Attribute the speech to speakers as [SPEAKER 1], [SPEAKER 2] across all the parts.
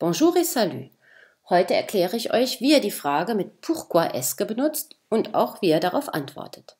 [SPEAKER 1] Bonjour et salut. Heute erkläre ich euch, wie ihr die Frage mit pourquoi est-ce benutzt und auch wie ihr darauf antwortet.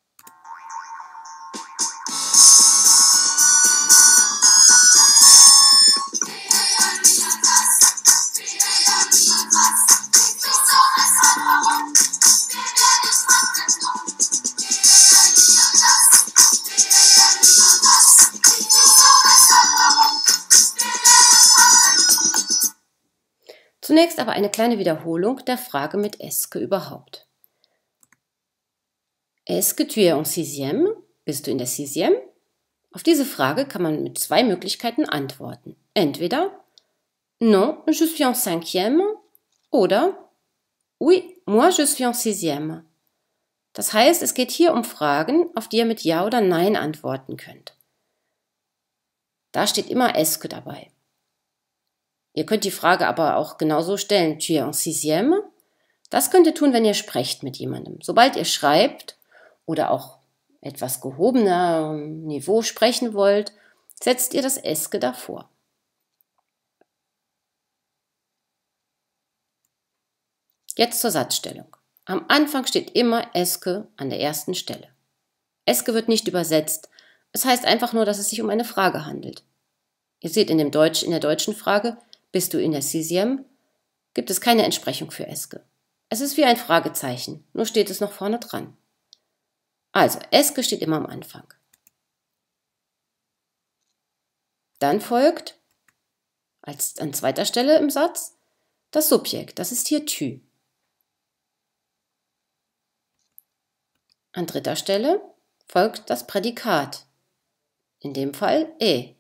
[SPEAKER 1] Zunächst aber eine kleine Wiederholung der Frage mit Eske überhaupt. Eske tu es en sixième? Bist du in der sixième? Auf diese Frage kann man mit zwei Möglichkeiten antworten. Entweder Non, je suis en cinquième oder Oui, moi je suis en sixième. Das heißt, es geht hier um Fragen, auf die ihr mit Ja oder Nein antworten könnt. Da steht immer Eske dabei. Ihr könnt die Frage aber auch genauso stellen, tu es en sixième? Das könnt ihr tun, wenn ihr sprecht mit jemandem. Sobald ihr schreibt oder auch etwas gehobener Niveau sprechen wollt, setzt ihr das Eske davor. Jetzt zur Satzstellung. Am Anfang steht immer Eske an der ersten Stelle. Eske wird nicht übersetzt. Es heißt einfach nur, dass es sich um eine Frage handelt. Ihr seht in, dem Deutsch, in der deutschen Frage bist du in Assisiem? Gibt es keine Entsprechung für Eske. Es ist wie ein Fragezeichen, nur steht es noch vorne dran. Also, Eske steht immer am Anfang. Dann folgt als an zweiter Stelle im Satz das Subjekt, das ist hier Tü. An dritter Stelle folgt das Prädikat, in dem Fall E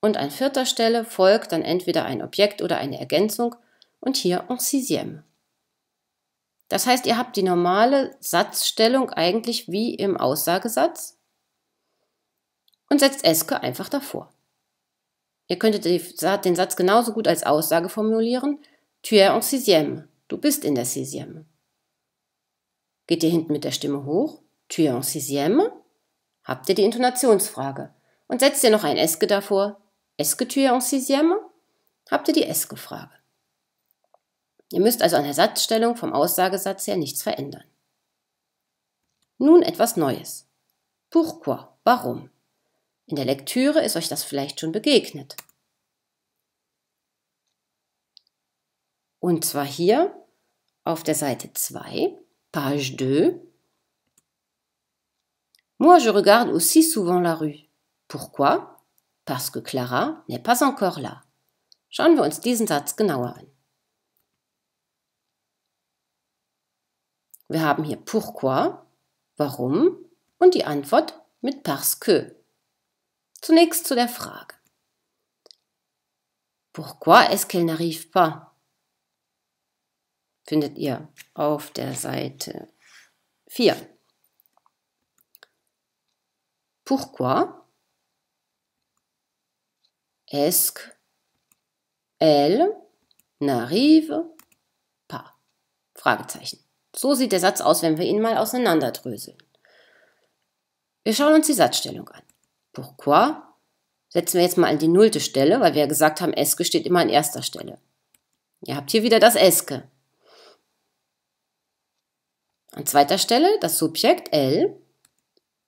[SPEAKER 1] und an vierter Stelle folgt dann entweder ein Objekt oder eine Ergänzung und hier en sixième. Das heißt, ihr habt die normale Satzstellung eigentlich wie im Aussagesatz und setzt Eske einfach davor. Ihr könntet den Satz genauso gut als Aussage formulieren. Tu es en sixième. Du bist in der sixième. Geht ihr hinten mit der Stimme hoch? Tu es en sixième? Habt ihr die Intonationsfrage und setzt ihr noch ein Eske davor? Est-ce que tu es en sixième? Habt ihr die Eske-Frage. Ihr müsst also an der Satzstellung vom Aussagesatz her nichts verändern. Nun etwas Neues. Pourquoi? Warum? In der Lektüre ist euch das vielleicht schon begegnet. Und zwar hier auf der Seite 2, Page 2. Moi, je regarde aussi souvent la rue. Pourquoi parce que Clara n'est pas encore là. Schauen wir uns diesen Satz genauer an. Wir haben hier pourquoi, warum und die Antwort mit parce que. Zunächst zu der Frage. Pourquoi est-ce qu'elle n'arrive pas? Findet ihr auf der Seite 4. Pourquoi Est-ce qu'elle n'arrive pas? Fragezeichen. So sieht der Satz aus, wenn wir ihn mal auseinanderdröseln. Wir schauen uns die Satzstellung an. Pourquoi setzen wir jetzt mal an die nullte Stelle, weil wir ja gesagt haben, Eske steht immer an erster Stelle. Ihr habt hier wieder das Eske. An zweiter Stelle das Subjekt L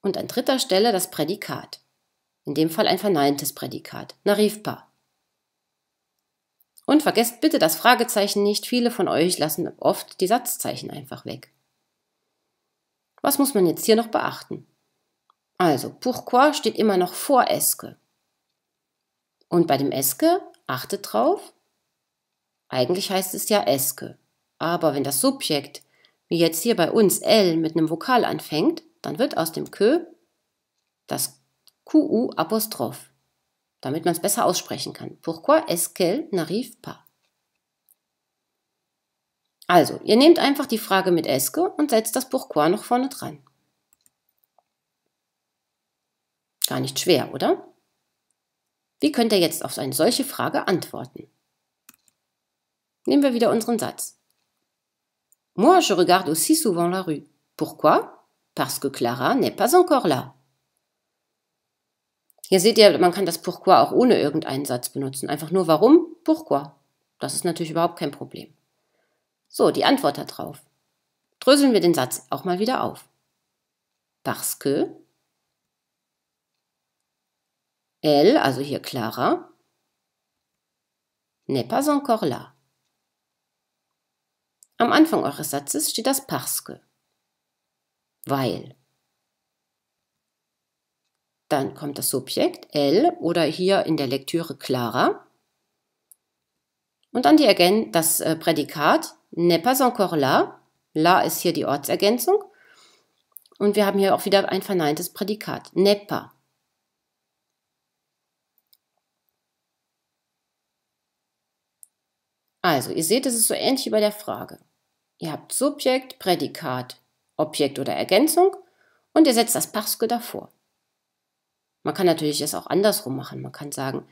[SPEAKER 1] und an dritter Stelle das Prädikat in dem Fall ein verneintes Prädikat, narif Und vergesst bitte das Fragezeichen nicht, viele von euch lassen oft die Satzzeichen einfach weg. Was muss man jetzt hier noch beachten? Also, pourquoi steht immer noch vor Eske. Und bei dem Eske, achtet drauf, eigentlich heißt es ja Eske. Aber wenn das Subjekt, wie jetzt hier bei uns L mit einem Vokal anfängt, dann wird aus dem Kö das QU apostrophe, damit man es besser aussprechen kann. Pourquoi est-ce qu'elle n'arrive pas? Also, ihr nehmt einfach die Frage mit Eske und setzt das Pourquoi noch vorne dran. Gar nicht schwer, oder? Wie könnt ihr jetzt auf eine solche Frage antworten? Nehmen wir wieder unseren Satz. Moi, je regarde aussi souvent la rue. Pourquoi? Parce que Clara n'est pas encore là. Ihr seht ja, man kann das Pourquoi auch ohne irgendeinen Satz benutzen. Einfach nur warum? Pourquoi. Das ist natürlich überhaupt kein Problem. So, die Antwort darauf. Dröseln wir den Satz auch mal wieder auf. Parce que elle, also hier Clara, n'est pas encore là. Am Anfang eures Satzes steht das parce que. Weil. Dann kommt das Subjekt L oder hier in der Lektüre Clara. Und dann die Ergän das äh, Prädikat n'est pas encore là. La ist hier die Ortsergänzung. Und wir haben hier auch wieder ein verneintes Prädikat. N'est pas. Also, ihr seht, es ist so ähnlich wie bei der Frage. Ihr habt Subjekt, Prädikat, Objekt oder Ergänzung und ihr setzt das Pasque davor. Man kann natürlich es auch andersrum machen. Man kann sagen,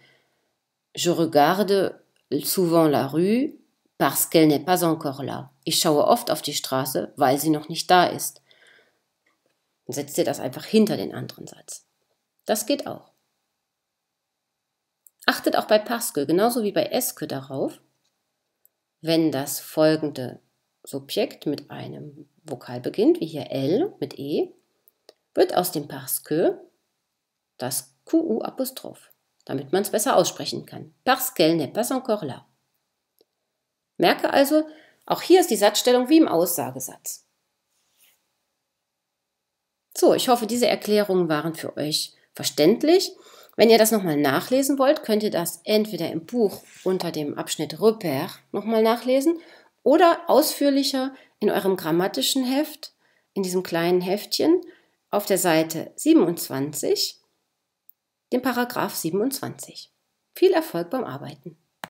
[SPEAKER 1] je regarde souvent la rue parce qu'elle n'est pas encore là. Ich schaue oft auf die Straße, weil sie noch nicht da ist. Dann setzt ihr das einfach hinter den anderen Satz. Das geht auch. Achtet auch bei parce que, genauso wie bei Esque darauf, wenn das folgende Subjekt mit einem Vokal beginnt, wie hier L mit E, wird aus dem parce que das QU Apostroph, damit man es besser aussprechen kann. Parce qu'elle n'est pas encore là. Merke also, auch hier ist die Satzstellung wie im Aussagesatz. So, ich hoffe, diese Erklärungen waren für euch verständlich. Wenn ihr das nochmal nachlesen wollt, könnt ihr das entweder im Buch unter dem Abschnitt Repère nochmal nachlesen oder ausführlicher in eurem grammatischen Heft, in diesem kleinen Heftchen auf der Seite 27 den Paragraph 27. Viel Erfolg beim Arbeiten!